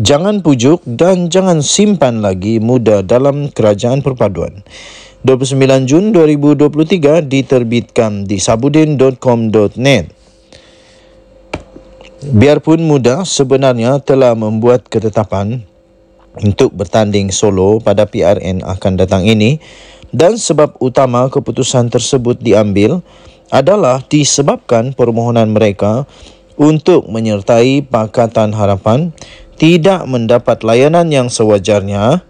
jangan pujuk dan jangan simpan lagi muda dalam kerajaan perpaduan. 29 Jun 2023 diterbitkan di sabudin.com.net. Biarpun muda sebenarnya telah membuat ketetapan untuk bertanding solo pada PRN akan datang ini dan sebab utama keputusan tersebut diambil adalah disebabkan permohonan mereka untuk menyertai Pakatan Harapan tidak mendapat layanan yang sewajarnya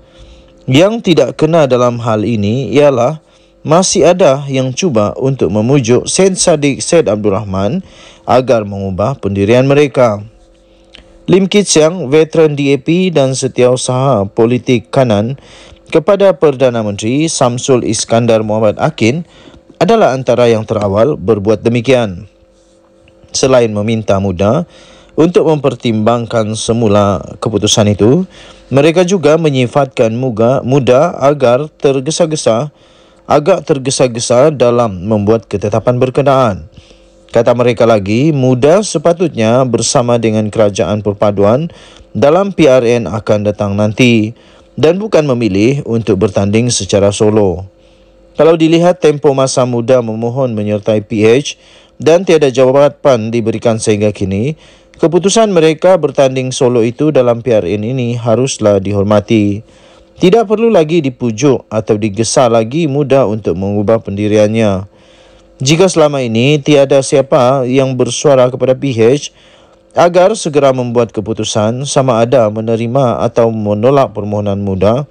yang tidak kena dalam hal ini ialah masih ada yang cuba untuk memujuk Said Sadiq Said Abdul Rahman agar mengubah pendirian mereka. Lim Kit Siang, veteran DAP dan setiausaha politik kanan kepada Perdana Menteri Samsul Iskandar Muhammad Akin adalah antara yang terawal berbuat demikian. Selain meminta mudah, untuk mempertimbangkan semula keputusan itu. Mereka juga menyifatkan muga muda agar tergesa-gesa agak tergesa-gesa dalam membuat ketetapan berkenaan. Kata mereka lagi, muda sepatutnya bersama dengan kerajaan perpaduan dalam PRN akan datang nanti dan bukan memilih untuk bertanding secara solo. Kalau dilihat tempo masa muda memohon menyertai PH dan tiada jawapan diberikan sehingga kini, Keputusan mereka bertanding solo itu dalam PRN ini haruslah dihormati. Tidak perlu lagi dipujuk atau digesa lagi muda untuk mengubah pendiriannya. Jika selama ini tiada siapa yang bersuara kepada PH agar segera membuat keputusan sama ada menerima atau menolak permohonan muda,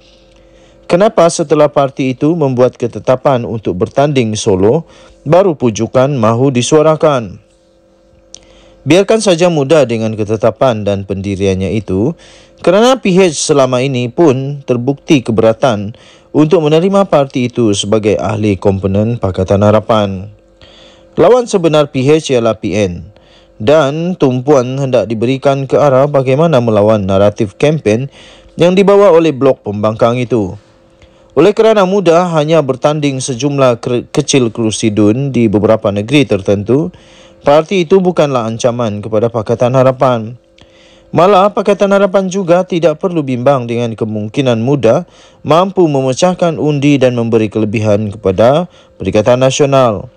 kenapa setelah parti itu membuat ketetapan untuk bertanding solo, baru pujukan mahu disuarakan? Biarkan saja muda dengan ketetapan dan pendiriannya itu kerana PH selama ini pun terbukti keberatan untuk menerima parti itu sebagai ahli komponen Pakatan Harapan. Lawan sebenar PH ialah PN dan tumpuan hendak diberikan ke arah bagaimana melawan naratif kempen yang dibawa oleh blok pembangkang itu. Oleh kerana mudah hanya bertanding sejumlah kecil kerusi dun di beberapa negeri tertentu, Parti itu bukanlah ancaman kepada Pakatan Harapan. Malah Pakatan Harapan juga tidak perlu bimbang dengan kemungkinan muda mampu memecahkan undi dan memberi kelebihan kepada Perikatan Nasional.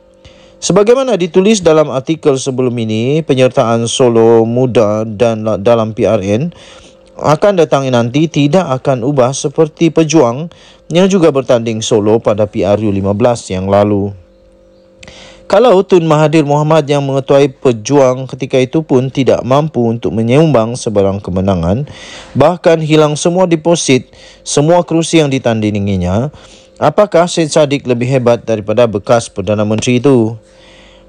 Sebagaimana ditulis dalam artikel sebelum ini, penyertaan solo muda dan dalam PRN akan datang nanti tidak akan ubah seperti pejuang yang juga bertanding solo pada PRU 15 yang lalu. Kalau Tun Mahathir Mohamad yang mengetuai pejuang ketika itu pun tidak mampu untuk menyumbang sebarang kemenangan, bahkan hilang semua deposit, semua kerusi yang ditandinginya, apakah Syed Saddiq lebih hebat daripada bekas Perdana Menteri itu?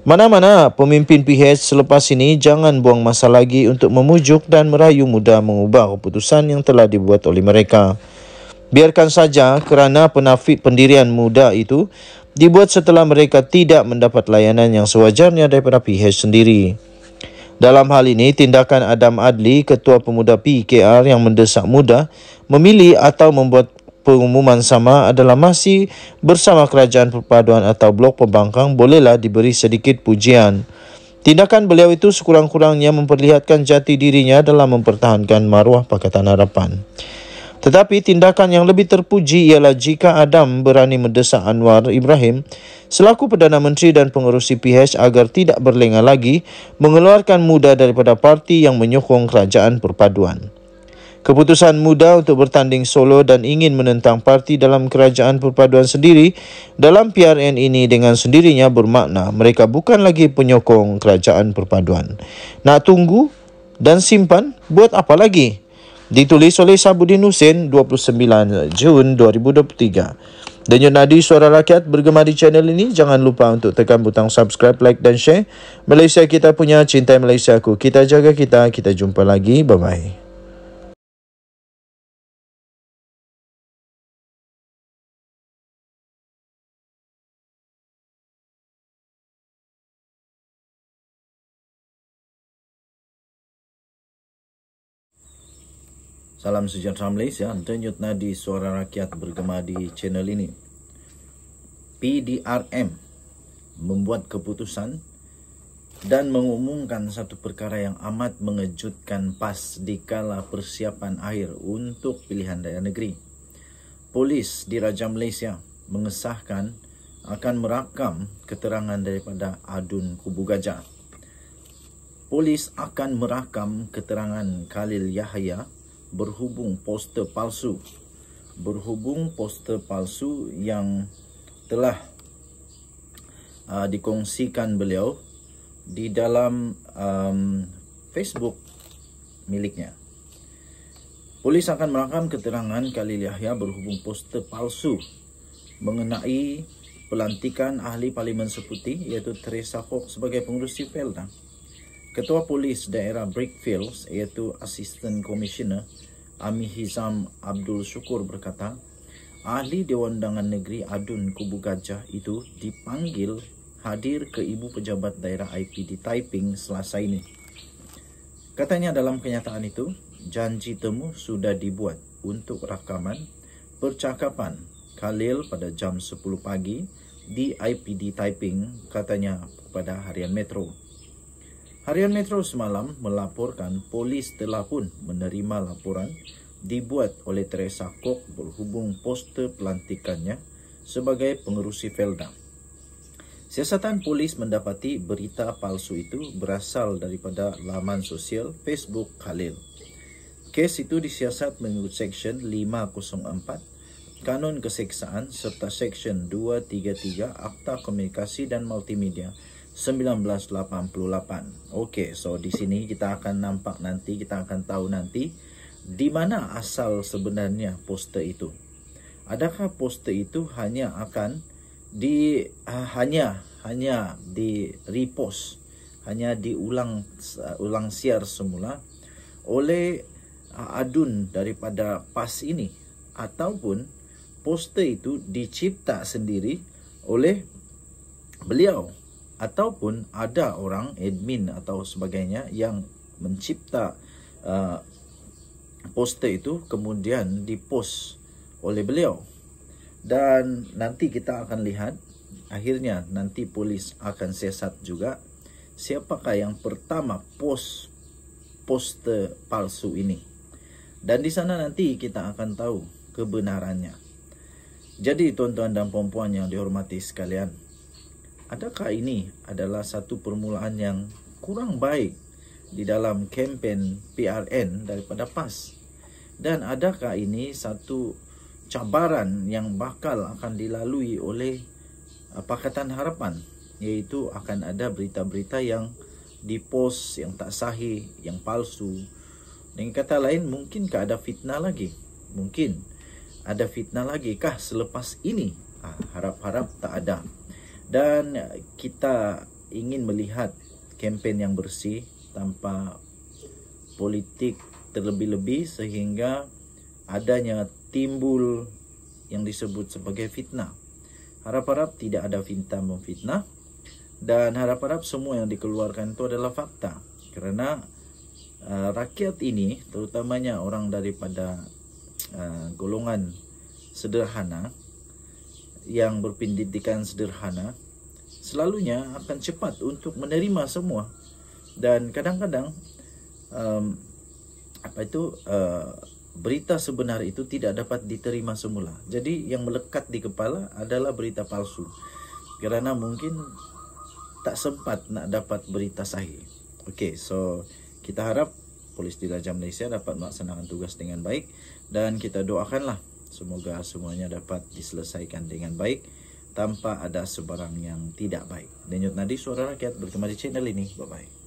Mana-mana pemimpin PH selepas ini jangan buang masa lagi untuk memujuk dan merayu muda mengubah keputusan yang telah dibuat oleh mereka. Biarkan saja kerana penafik pendirian muda itu dibuat setelah mereka tidak mendapat layanan yang sewajarnya daripada PH sendiri. Dalam hal ini, tindakan Adam Adli, Ketua Pemuda PKR yang mendesak muda, memilih atau membuat pengumuman sama adalah masih bersama Kerajaan Perpaduan atau Blok Pembangkang bolehlah diberi sedikit pujian. Tindakan beliau itu sekurang-kurangnya memperlihatkan jati dirinya dalam mempertahankan maruah Pakatan Harapan. Tetapi tindakan yang lebih terpuji ialah jika Adam berani mendesak Anwar Ibrahim selaku Perdana Menteri dan pengurusi PH agar tidak berlengah lagi mengeluarkan muda daripada parti yang menyokong kerajaan perpaduan. Keputusan muda untuk bertanding solo dan ingin menentang parti dalam kerajaan perpaduan sendiri dalam PRN ini dengan sendirinya bermakna mereka bukan lagi penyokong kerajaan perpaduan. Nak tunggu dan simpan buat apa lagi? ditulis oleh Sabudin Husin 29 Jun 2023. Dan Yonadi Suara Rakyat bergema di channel ini, jangan lupa untuk tekan butang subscribe, like dan share. Malaysia kita punya, cinta Malaysia aku. Kita jaga kita, kita jumpa lagi. Bye-bye. Salam sejahtera Malaysia, denyut nadi suara rakyat bergema di channel ini. PDRM membuat keputusan dan mengumumkan satu perkara yang amat mengejutkan pas dikala persiapan akhir untuk pilihan daya negeri. Polis di Raja Malaysia mengesahkan akan merakam keterangan daripada adun kubu gajah. Polis akan merakam keterangan Khalil Yahya berhubung poster palsu berhubung poster palsu yang telah uh, dikongsikan beliau di dalam um, Facebook miliknya polis akan merakam keterangan Khalil Yahya berhubung poster palsu mengenai pelantikan ahli parlimen seputih iaitu Teresa Fox sebagai pengurusi Pelda Ketua Polis Daerah Brickfields iaitu Assistant Commissioner Ami Hizam Abdul Syukur berkata, Ahli Dewan Undangan Negeri Adun Kubu Gajah itu dipanggil hadir ke Ibu Pejabat Daerah IP di Taiping selasa ini. Katanya dalam kenyataan itu, janji temu sudah dibuat untuk rakaman percakapan Khalil pada jam 10 pagi di IPD Taiping katanya kepada Harian Metro. Harian Metro semalam melaporkan polis telah pun menerima laporan dibuat oleh Teresa Kok berhubung poster pelantikannya sebagai pengerusi Felda. Siasatan polis mendapati berita palsu itu berasal daripada laman sosial Facebook Khalil. Kes itu disiasat mengikut Seksyen 504 Kanun Keseksaan serta Seksyen 233 Akta Komunikasi dan Multimedia 1988. Okey, so di sini kita akan nampak nanti, kita akan tahu nanti di mana asal sebenarnya poster itu. Adakah poster itu hanya akan di uh, hanya hanya di repost, hanya diulang uh, ulang siar semula oleh uh, adun daripada PAS ini ataupun poster itu dicipta sendiri oleh beliau ataupun ada orang admin atau sebagainya yang mencipta uh, poster itu kemudian dipost oleh beliau dan nanti kita akan lihat akhirnya nanti polis akan sesat juga siapakah yang pertama post poster palsu ini dan di sana nanti kita akan tahu kebenarannya jadi tuan-tuan dan puan-puan yang dihormati sekalian adakah ini adalah satu permulaan yang kurang baik di dalam kempen PRN daripada PAS? Dan adakah ini satu cabaran yang bakal akan dilalui oleh uh, Pakatan Harapan? Iaitu akan ada berita-berita yang dipos, yang tak sahih, yang palsu. Dengan kata lain, mungkinkah ada fitnah lagi? Mungkin ada fitnah lagi kah selepas ini? Ah, harap-harap tak ada dan kita ingin melihat kempen yang bersih tanpa politik terlebih-lebih sehingga adanya timbul yang disebut sebagai fitnah. Harap-harap tidak ada fitnah memfitnah dan harap-harap semua yang dikeluarkan itu adalah fakta kerana uh, rakyat ini terutamanya orang daripada uh, golongan sederhana yang berpendidikan sederhana selalunya akan cepat untuk menerima semua dan kadang-kadang um, apa itu uh, berita sebenar itu tidak dapat diterima semula jadi yang melekat di kepala adalah berita palsu kerana mungkin tak sempat nak dapat berita sahih okey so kita harap polis diraja Malaysia dapat melaksanakan tugas dengan baik dan kita doakanlah Semoga semuanya dapat diselesaikan dengan baik tanpa ada sebarang yang tidak baik. Denyut Nadi Suara Rakyat bertemu di channel ini. Bye-bye.